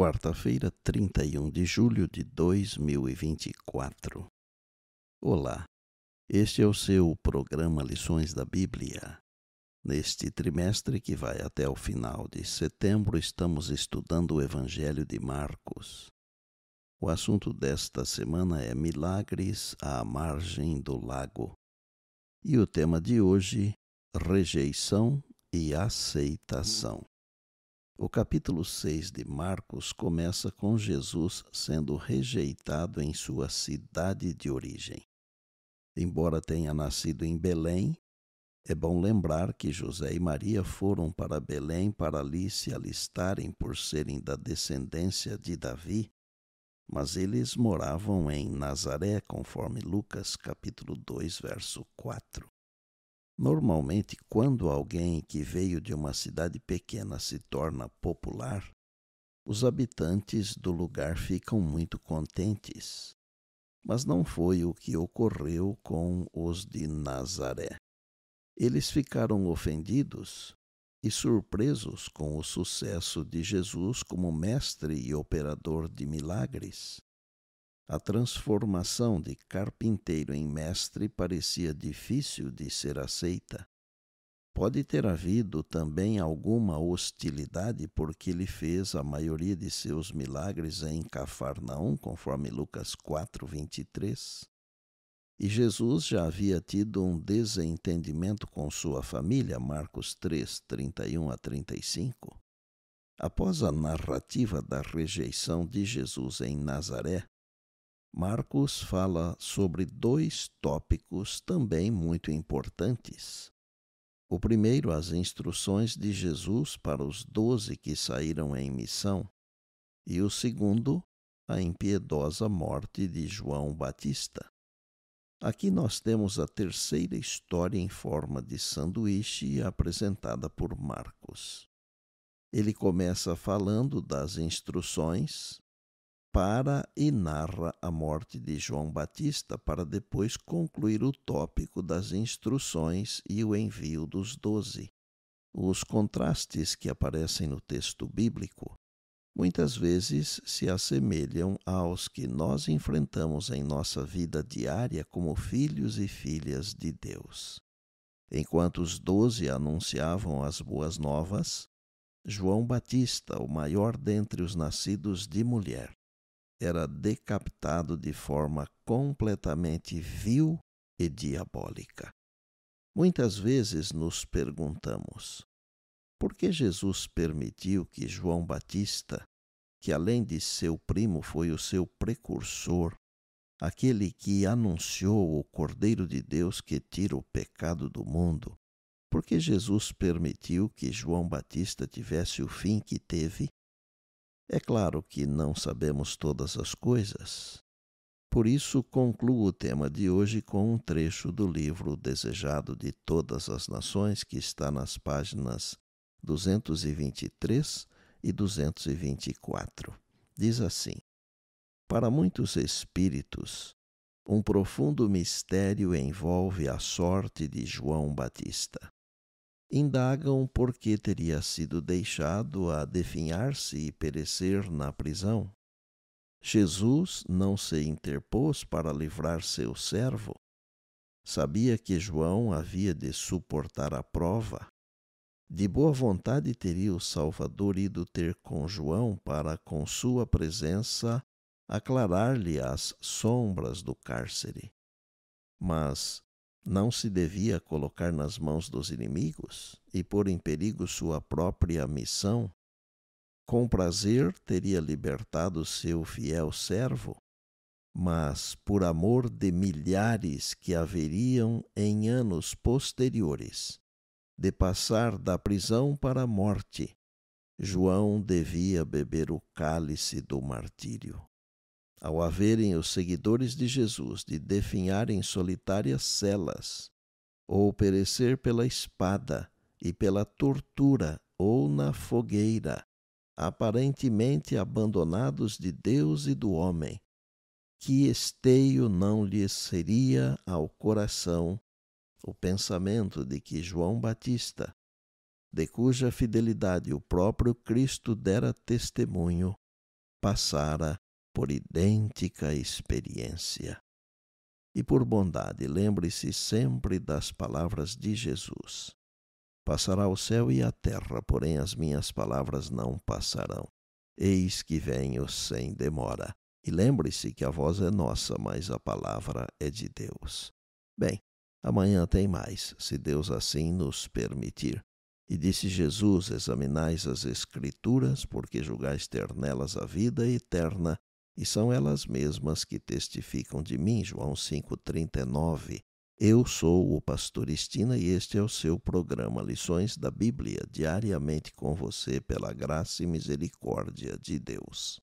quarta-feira, 31 de julho de 2024. Olá, este é o seu programa Lições da Bíblia. Neste trimestre que vai até o final de setembro, estamos estudando o Evangelho de Marcos. O assunto desta semana é Milagres à Margem do Lago. E o tema de hoje, Rejeição e Aceitação. O capítulo 6 de Marcos começa com Jesus sendo rejeitado em sua cidade de origem. Embora tenha nascido em Belém, é bom lembrar que José e Maria foram para Belém para ali se alistarem por serem da descendência de Davi, mas eles moravam em Nazaré, conforme Lucas capítulo 2, verso 4. Normalmente, quando alguém que veio de uma cidade pequena se torna popular, os habitantes do lugar ficam muito contentes. Mas não foi o que ocorreu com os de Nazaré. Eles ficaram ofendidos e surpresos com o sucesso de Jesus como mestre e operador de milagres. A transformação de carpinteiro em mestre parecia difícil de ser aceita. Pode ter havido também alguma hostilidade porque ele fez a maioria de seus milagres em Cafarnaum, conforme Lucas 4:23. E Jesus já havia tido um desentendimento com sua família, Marcos 3, 31 a 35. Após a narrativa da rejeição de Jesus em Nazaré, Marcos fala sobre dois tópicos também muito importantes. O primeiro, as instruções de Jesus para os doze que saíram em missão, e o segundo, a impiedosa morte de João Batista. Aqui nós temos a terceira história em forma de sanduíche apresentada por Marcos. Ele começa falando das instruções, para e narra a morte de João Batista, para depois concluir o tópico das instruções e o envio dos doze. Os contrastes que aparecem no texto bíblico muitas vezes se assemelham aos que nós enfrentamos em nossa vida diária como filhos e filhas de Deus. Enquanto os doze anunciavam as boas novas, João Batista, o maior dentre os nascidos de mulher, era decapitado de forma completamente vil e diabólica. Muitas vezes nos perguntamos: por que Jesus permitiu que João Batista, que além de seu primo foi o seu precursor, aquele que anunciou o Cordeiro de Deus que tira o pecado do mundo, por que Jesus permitiu que João Batista tivesse o fim que teve? É claro que não sabemos todas as coisas. Por isso, concluo o tema de hoje com um trecho do livro Desejado de Todas as Nações, que está nas páginas 223 e 224. Diz assim: Para muitos espíritos, um profundo mistério envolve a sorte de João Batista indagam por que teria sido deixado a definhar-se e perecer na prisão. Jesus não se interpôs para livrar seu servo. Sabia que João havia de suportar a prova. De boa vontade teria o Salvador ido ter com João para, com sua presença, aclarar-lhe as sombras do cárcere. Mas não se devia colocar nas mãos dos inimigos e pôr em perigo sua própria missão? Com prazer teria libertado seu fiel servo, mas por amor de milhares que haveriam em anos posteriores de passar da prisão para a morte, João devia beber o cálice do martírio ao haverem os seguidores de Jesus de definhar em solitárias celas, ou perecer pela espada e pela tortura ou na fogueira, aparentemente abandonados de Deus e do homem, que esteio não lhes seria ao coração o pensamento de que João Batista, de cuja fidelidade o próprio Cristo dera testemunho, passara por idêntica experiência. E por bondade, lembre-se sempre das palavras de Jesus: Passará o céu e a terra, porém as minhas palavras não passarão. Eis que venho sem demora. E lembre-se que a voz é nossa, mas a palavra é de Deus. Bem, amanhã tem mais, se Deus assim nos permitir. E disse Jesus: Examinais as Escrituras, porque julgais ter nelas a vida eterna, e são elas mesmas que testificam de mim, João 5,39. Eu sou o pastor Estina e este é o seu programa Lições da Bíblia, diariamente com você pela graça e misericórdia de Deus.